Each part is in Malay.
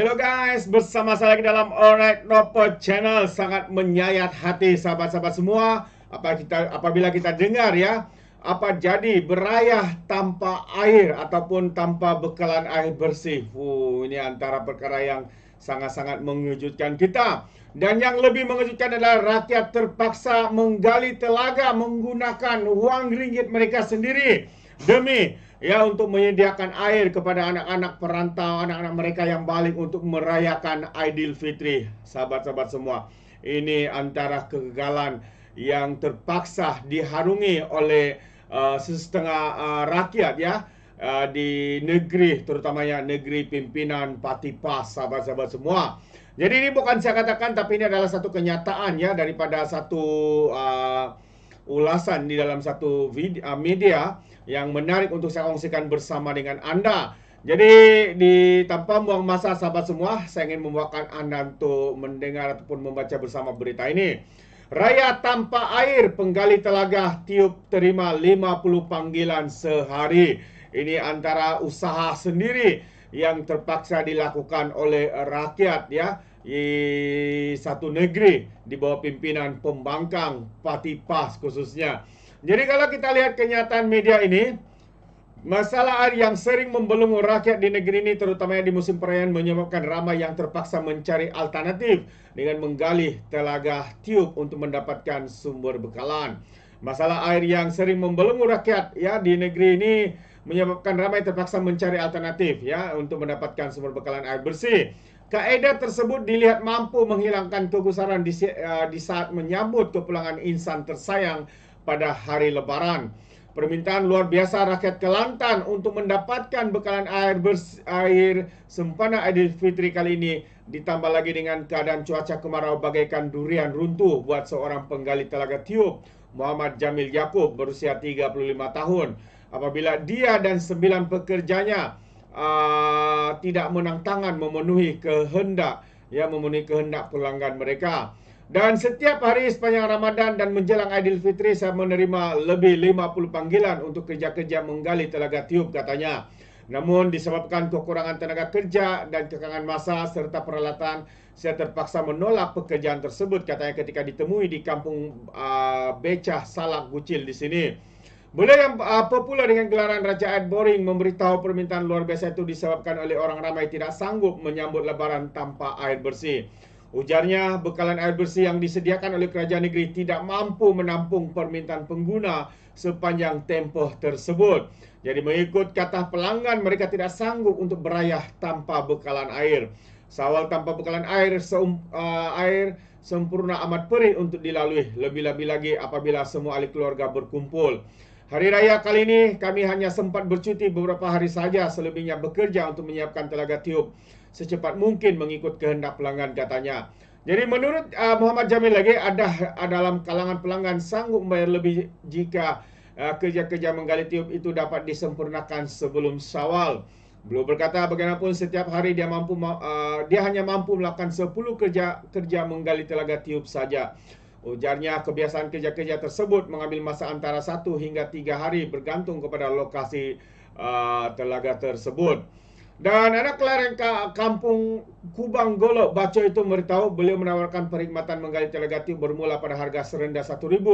Hello guys, bersama saya lagi dalam Alright Nopo Channel sangat menyayat hati sahabat-sahabat semua. Apa kita apabila kita dengar ya, apa jadi berayah tanpa air ataupun tanpa bekalan air bersih. Uh, ini antara perkara yang sangat-sangat mengejutkan kita. Dan yang lebih mengejutkan adalah rakyat terpaksa menggali telaga menggunakan uang ringgit mereka sendiri demi ya untuk menyediakan air kepada anak-anak perantau, anak-anak mereka yang balik untuk merayakan Fitri, sahabat-sahabat semua. Ini antara kegagalan yang terpaksa diharungi oleh uh, sesetengah uh, rakyat ya uh, di negeri terutamanya negeri pimpinan Parti PAS sahabat-sahabat semua. Jadi ini bukan saya katakan tapi ini adalah satu kenyataan ya daripada satu uh, ulasan di dalam satu video, ah, media yang menarik untuk saya kongsikan bersama dengan Anda. Jadi di tanpa buang masa sahabat semua, saya ingin membawakan Anda untuk mendengar ataupun membaca bersama berita ini. Raya tanpa air, penggali telaga tiup terima 50 panggilan sehari. Ini antara usaha sendiri yang terpaksa dilakukan oleh rakyat ya di satu negeri di bawah pimpinan pembangkang Parti PAS khususnya. Jadi kalau kita lihat kenyataan media ini, masalah air yang sering membelenggu rakyat di negeri ini terutama di musim perayaan menyebabkan ramai yang terpaksa mencari alternatif dengan menggali telaga tiup untuk mendapatkan sumber bekalan. Masalah air yang sering membelenggu rakyat ya di negeri ini menyebabkan ramai terpaksa mencari alternatif ya untuk mendapatkan sumber bekalan air bersih. Kaedah tersebut dilihat mampu menghilangkan kegusaran di, uh, di saat menyambut kepulangan insan tersayang pada hari lebaran. Permintaan luar biasa rakyat Kelantan untuk mendapatkan bekalan air bersih air sempena Fitri kali ini ditambah lagi dengan keadaan cuaca kemarau bagaikan durian runtuh buat seorang penggali telaga tiup Muhammad Jamil Yakub berusia 35 tahun apabila dia dan sembilan pekerjanya Ah, tidak menang tangan memenuhi kehendak ya memenuhi kehendak pelanggan mereka. Dan setiap hari sepanjang Ramadan dan menjelang Aidilfitri saya menerima lebih 50 panggilan untuk kerja-kerja menggali telaga tiub, katanya. Namun disebabkan kekurangan tenaga kerja dan kekangan masa serta peralatan, saya terpaksa menolak pekerjaan tersebut katanya ketika ditemui di kampung uh, Becah Salak Gucil di sini. Beliau uh, ah, popular dengan gelaran Raja Ad Boring memberitahu permintaan luar biasa itu disebabkan oleh orang ramai tidak sanggup menyambut lebaran tanpa air bersih. Ujarnya, bekalan air bersih yang disediakan oleh kerajaan negeri tidak mampu menampung permintaan pengguna sepanjang tempoh tersebut. Jadi mengikut kata pelanggan, mereka tidak sanggup untuk berayah tanpa bekalan air. Sawal tanpa bekalan air, seum, uh, air sempurna amat perih untuk dilalui. Lebih-lebih lagi apabila semua ahli keluarga berkumpul. Hari raya kali ini kami hanya sempat bercuti beberapa hari saja selebihnya bekerja untuk menyiapkan telaga tiup secepat mungkin mengikut kehendak pelanggan katanya. Jadi menurut uh, Muhammad Jamil lagi ada uh, dalam kalangan pelanggan sanggup membayar lebih jika uh, kerja-kerja menggali tiup itu dapat disempurnakan sebelum sawal. Beliau berkata bagaimanapun setiap hari dia mampu uh, dia hanya mampu melakukan 10 kerja kerja menggali telaga tiup saja. Ujarnya kebiasaan kerja-kerja tersebut mengambil masa antara satu hingga tiga hari bergantung kepada lokasi uh, telaga tersebut. Dan anak kelereng kampung Kubang Golok Baca itu beritahu beliau menawarkan perkhidmatan menggali telaga itu bermula pada harga serendah RM1,000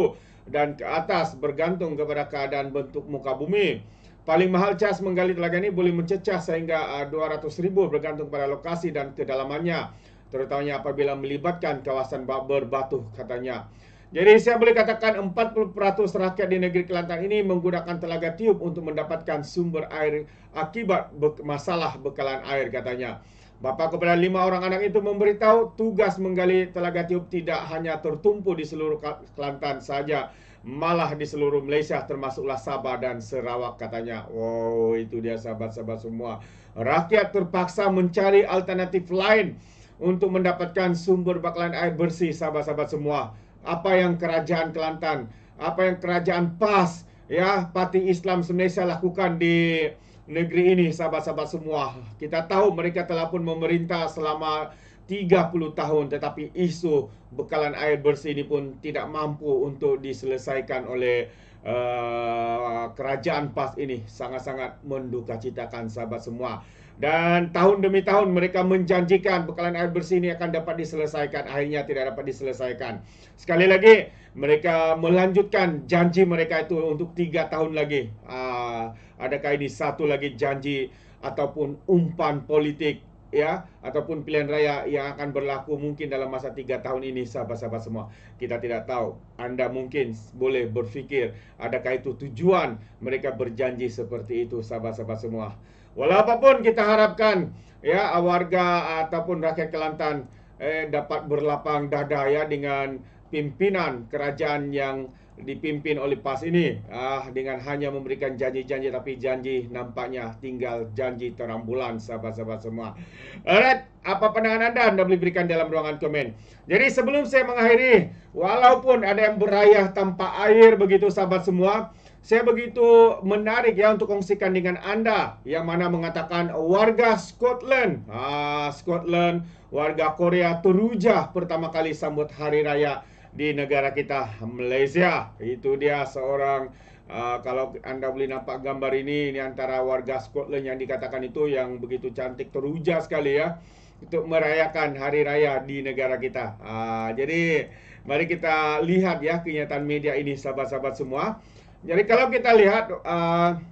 dan ke atas bergantung kepada keadaan bentuk muka bumi. Paling mahal cas menggali telaga ini boleh mencecah sehingga uh, RM200,000 bergantung pada lokasi dan kedalamannya terutamanya apabila melibatkan kawasan berbatu katanya. Jadi saya boleh katakan 40% rakyat di negeri Kelantan ini menggunakan telaga tiup untuk mendapatkan sumber air akibat masalah bekalan air katanya. Bapa kepada lima orang anak itu memberitahu tugas menggali telaga tiup tidak hanya tertumpu di seluruh Kelantan saja, malah di seluruh Malaysia termasuklah Sabah dan Sarawak katanya. Wow, itu dia sahabat-sahabat semua. Rakyat terpaksa mencari alternatif lain untuk mendapatkan sumber bakalan air bersih sahabat-sahabat semua. Apa yang kerajaan Kelantan, apa yang kerajaan PAS, ya, Parti Islam Malaysia lakukan di negeri ini sahabat-sahabat semua. Kita tahu mereka telah pun memerintah selama 30 tahun tetapi isu bekalan air bersih ini pun tidak mampu untuk diselesaikan oleh uh, kerajaan PAS ini sangat-sangat mendukacitakan sahabat semua dan tahun demi tahun mereka menjanjikan bekalan air bersih ini akan dapat diselesaikan akhirnya tidak dapat diselesaikan sekali lagi mereka melanjutkan janji mereka itu untuk tiga tahun lagi ah, adakah ini satu lagi janji ataupun umpan politik ya ataupun pilihan raya yang akan berlaku mungkin dalam masa tiga tahun ini sahabat-sahabat semua kita tidak tahu anda mungkin boleh berfikir adakah itu tujuan mereka berjanji seperti itu sahabat-sahabat semua Walau apapun kita harapkan ya warga ataupun rakyat Kelantan eh, dapat berlapang dada ya dengan pimpinan kerajaan yang dipimpin oleh PAS ini ah dengan hanya memberikan janji-janji tapi janji nampaknya tinggal janji terambulan sahabat-sahabat semua. Alright, apa pandangan anda? Anda boleh berikan dalam ruangan komen. Jadi sebelum saya mengakhiri, walaupun ada yang berayah tanpa air begitu sahabat semua, saya begitu menarik ya untuk kongsikan dengan anda yang mana mengatakan warga Scotland, ah Scotland, warga Korea teruja pertama kali sambut hari raya. di negara kita Malaysia. Itu dia seorang uh, kalau Anda boleh nampak gambar ini ini antara warga Scotland yang dikatakan itu yang begitu cantik teruja sekali ya untuk merayakan hari raya di negara kita. Uh, jadi mari kita lihat ya kenyataan media ini sahabat-sahabat semua. Jadi kalau kita lihat uh,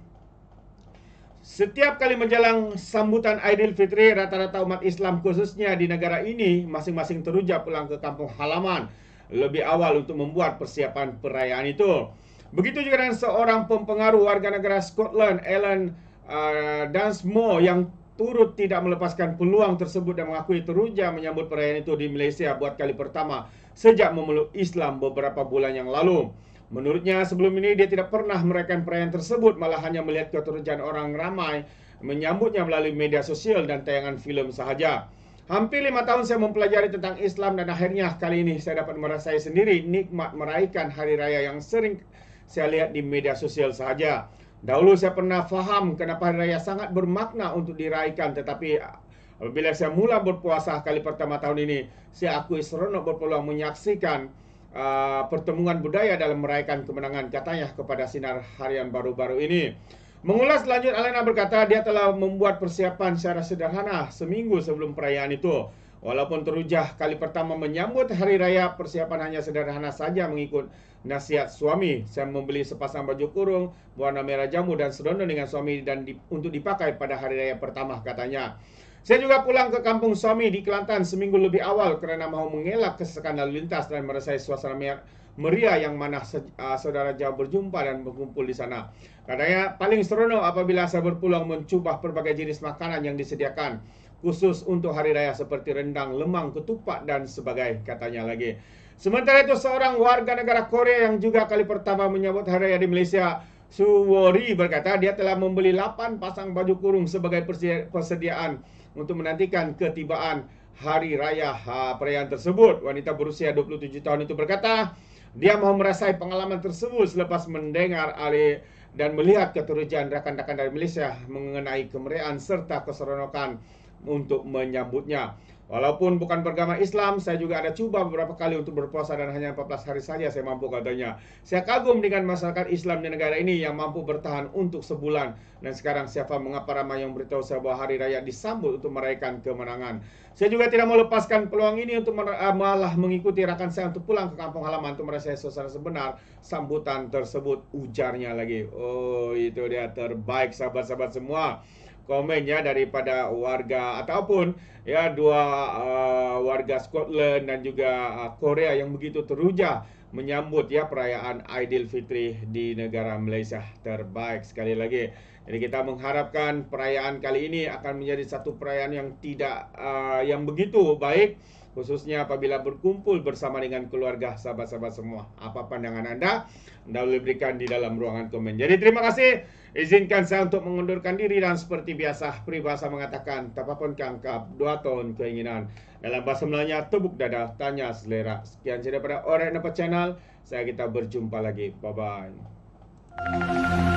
setiap kali menjelang sambutan Aidilfitri, rata-rata umat Islam khususnya di negara ini masing-masing teruja pulang ke kampung halaman lebih awal untuk membuat persiapan perayaan itu. Begitu juga dengan seorang pempengaruh warga negara Scotland, Alan uh, Dunsmore yang turut tidak melepaskan peluang tersebut dan mengakui teruja menyambut perayaan itu di Malaysia buat kali pertama sejak memeluk Islam beberapa bulan yang lalu. Menurutnya sebelum ini dia tidak pernah merayakan perayaan tersebut malah hanya melihat keterujaan orang ramai menyambutnya melalui media sosial dan tayangan filem sahaja. Hampir lima tahun saya mempelajari tentang Islam dan akhirnya kali ini saya dapat merasai sendiri nikmat meraihkan hari raya yang sering saya lihat di media sosial saja. Dahulu saya pernah faham kenapa hari raya sangat bermakna untuk diraihkan tetapi ah, apabila saya mula berpuasa kali pertama tahun ini, saya akui seronok berpeluang menyaksikan uh, pertemuan budaya dalam meraihkan kemenangan katanya kepada sinar harian baru-baru ini. Mengulas lanjut, Alena berkata dia telah membuat persiapan secara sederhana seminggu sebelum perayaan itu. Walaupun terujah kali pertama menyambut hari raya, persiapan hanya sederhana saja mengikut nasihat suami. Saya membeli sepasang baju kurung, warna merah jamu dan serondong dengan suami dan di, untuk dipakai pada hari raya pertama katanya. Saya juga pulang ke kampung suami di Kelantan seminggu lebih awal kerana mahu mengelak kesekan lalu lintas dan merasai suasana merah meriah yang mana ah, saudara jauh berjumpa dan berkumpul di sana. Katanya paling seronok apabila saya berpulang mencuba berbagai jenis makanan yang disediakan khusus untuk hari raya seperti rendang, lemang, ketupat dan sebagai katanya lagi. Sementara itu seorang warga negara Korea yang juga kali pertama menyambut hari raya di Malaysia Suwori berkata dia telah membeli 8 pasang baju kurung sebagai persediaan untuk menantikan ketibaan hari raya ha, perayaan tersebut. Wanita berusia 27 tahun itu berkata, dia mau merasai pengalaman tersebut selepas mendengar Ali dan melihat keterujian rakan-rakan dari Malaysia mengenai kemeriahan serta keseronokan untuk menyambutnya. Walaupun bukan beragama Islam, saya juga ada cuba beberapa kali untuk berpuasa dan hanya 14 hari saja saya mampu katanya. Saya kagum dengan masyarakat Islam di negara ini yang mampu bertahan untuk sebulan. Dan sekarang siapa mengapa ramai yang beritahu saya bahwa hari raya disambut untuk meraihkan kemenangan. Saya juga tidak mau lepaskan peluang ini untuk eh, malah mengikuti rakan saya untuk pulang ke kampung halaman untuk merasakan suasana sebenar sambutan tersebut ujarnya lagi. Oh itu dia terbaik sahabat-sahabat semua komennya daripada warga ataupun ya dua uh, warga Scotland dan juga uh, Korea yang begitu teruja menyambut ya perayaan Aidilfitri di negara Malaysia terbaik sekali lagi. Jadi kita mengharapkan perayaan kali ini akan menjadi satu perayaan yang tidak uh, yang begitu baik khususnya apabila berkumpul bersama dengan keluarga sahabat-sahabat semua. Apa pandangan anda? Anda boleh berikan di dalam ruangan komen. Jadi terima kasih. Izinkan saya untuk mengundurkan diri dan seperti biasa peribahasa mengatakan tak apapun kangkap dua tahun keinginan dalam bahasa Melayunya tebuk dada tanya selera. Sekian saja daripada Orang Nepa Channel. Saya kita berjumpa lagi. Bye bye.